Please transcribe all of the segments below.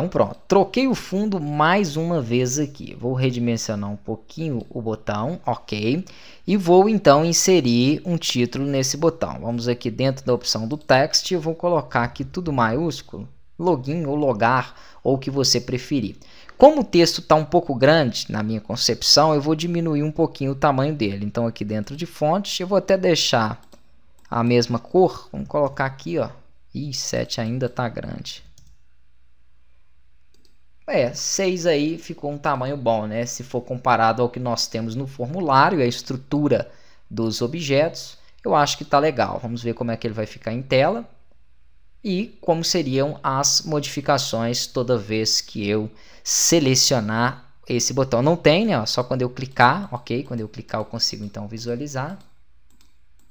Então pronto, troquei o fundo mais uma vez aqui. Vou redimensionar um pouquinho o botão, ok. E vou então inserir um título nesse botão. Vamos aqui dentro da opção do text, eu vou colocar aqui tudo maiúsculo, login ou logar, ou o que você preferir. Como o texto está um pouco grande, na minha concepção, eu vou diminuir um pouquinho o tamanho dele. Então aqui dentro de fonte, eu vou até deixar a mesma cor. Vamos colocar aqui, ó. Ih, 7 ainda está grande. É, 6 aí ficou um tamanho bom, né? Se for comparado ao que nós temos no formulário, a estrutura dos objetos, eu acho que está legal. Vamos ver como é que ele vai ficar em tela e como seriam as modificações toda vez que eu selecionar esse botão. Não tem, né? Só quando eu clicar, ok? Quando eu clicar eu consigo então visualizar.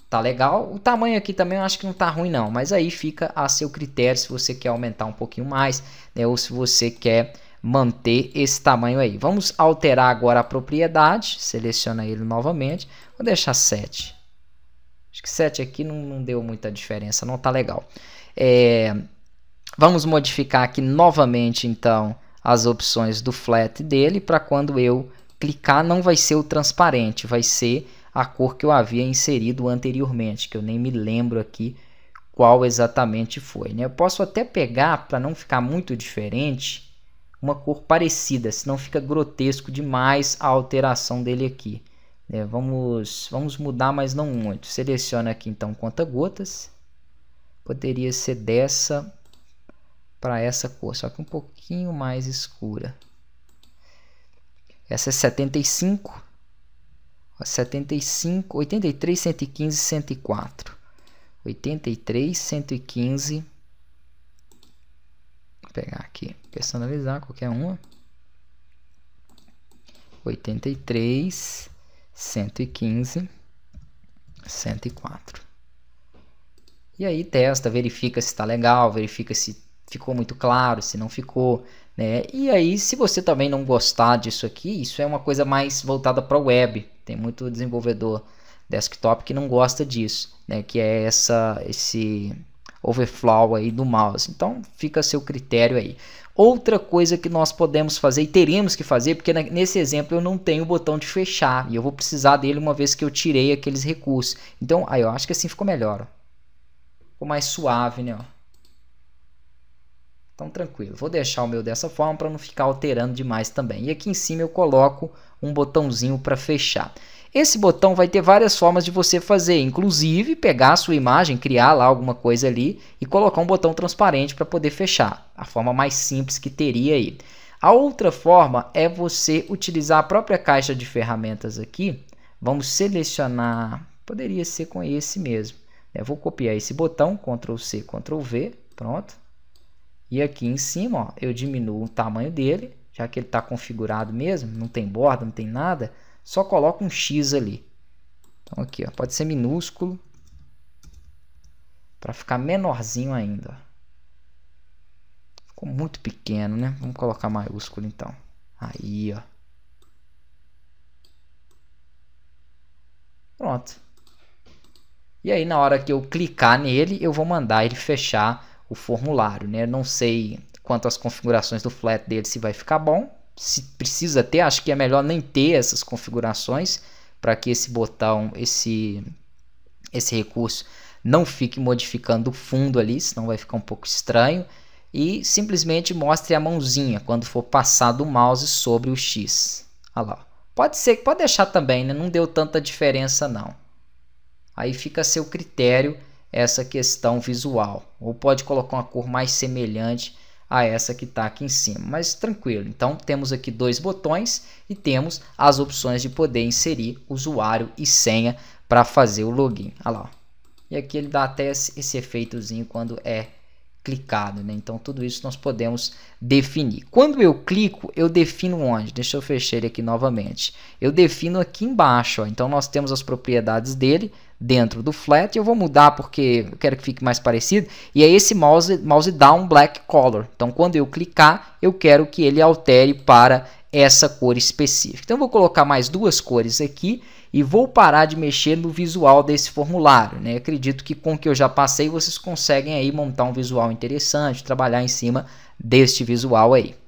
Tá legal. O tamanho aqui também eu acho que não tá ruim não, mas aí fica a seu critério se você quer aumentar um pouquinho mais, né? Ou se você quer manter esse tamanho aí. Vamos alterar agora a propriedade, seleciona ele novamente, vou deixar 7. Acho que 7 aqui não, não deu muita diferença, não tá legal. É, vamos modificar aqui novamente então as opções do flat dele para quando eu clicar não vai ser o transparente, vai ser a cor que eu havia inserido anteriormente, que eu nem me lembro aqui qual exatamente foi. Né? Eu posso até pegar para não ficar muito diferente, uma cor parecida, senão fica grotesco demais a alteração dele aqui. É, vamos, vamos mudar, mas não muito. Seleciona aqui então conta-gotas. Poderia ser dessa para essa cor, só que um pouquinho mais escura. Essa é 75, 75, 83, 115, 104. 83, 115, pegar aqui, personalizar qualquer uma. 83, 115, 104. E aí testa, verifica se está legal, verifica se ficou muito claro, se não ficou, né? E aí, se você também não gostar disso aqui, isso é uma coisa mais voltada para web. Tem muito desenvolvedor desktop que não gosta disso, né? Que é essa, esse overflow aí do mouse. Então fica a seu critério aí. Outra coisa que nós podemos fazer e teremos que fazer, porque nesse exemplo eu não tenho o botão de fechar e eu vou precisar dele uma vez que eu tirei aqueles recursos. Então, aí eu acho que assim ficou melhor. Ó. Ficou mais suave, né? Ó. Então, tranquilo. Vou deixar o meu dessa forma para não ficar alterando demais também. E aqui em cima eu coloco um botãozinho para fechar. Esse botão vai ter várias formas de você fazer, inclusive pegar a sua imagem, criar lá alguma coisa ali e colocar um botão transparente para poder fechar. A forma mais simples que teria aí. A outra forma é você utilizar a própria caixa de ferramentas aqui. Vamos selecionar, poderia ser com esse mesmo. Eu é, vou copiar esse botão, Ctrl C, Ctrl V, pronto. E aqui em cima, ó, eu diminuo o tamanho dele, já que ele está configurado mesmo, não tem borda, não tem nada só coloca um X ali. Então aqui, ó, pode ser minúsculo para ficar menorzinho ainda. Ficou muito pequeno, né? Vamos colocar maiúsculo então. Aí, ó. Pronto. E aí, na hora que eu clicar nele, eu vou mandar ele fechar o formulário, né? Eu não sei quanto configurações do flat dele se vai ficar bom, se precisa ter, acho que é melhor nem ter essas configurações para que esse botão, esse, esse recurso não fique modificando o fundo ali, senão vai ficar um pouco estranho. E simplesmente mostre a mãozinha quando for passado o mouse sobre o X. Olha lá. Pode ser que pode deixar também, né? não deu tanta diferença não. Aí fica a seu critério essa questão visual. Ou pode colocar uma cor mais semelhante a essa que está aqui em cima. Mas tranquilo, então temos aqui dois botões e temos as opções de poder inserir usuário e senha para fazer o login. Olha lá, E aqui ele dá até esse efeitozinho quando é clicado, né? Então tudo isso nós podemos definir. Quando eu clico, eu defino onde? Deixa eu fechar ele aqui novamente. Eu defino aqui embaixo, ó. Então nós temos as propriedades dele dentro do flat. Eu vou mudar porque eu quero que fique mais parecido. E aí esse mouse, mouse dá um black color. Então quando eu clicar, eu quero que ele altere para essa cor específica. Então, vou colocar mais duas cores aqui e vou parar de mexer no visual desse formulário. Né? Acredito que com o que eu já passei, vocês conseguem aí montar um visual interessante, trabalhar em cima deste visual aí.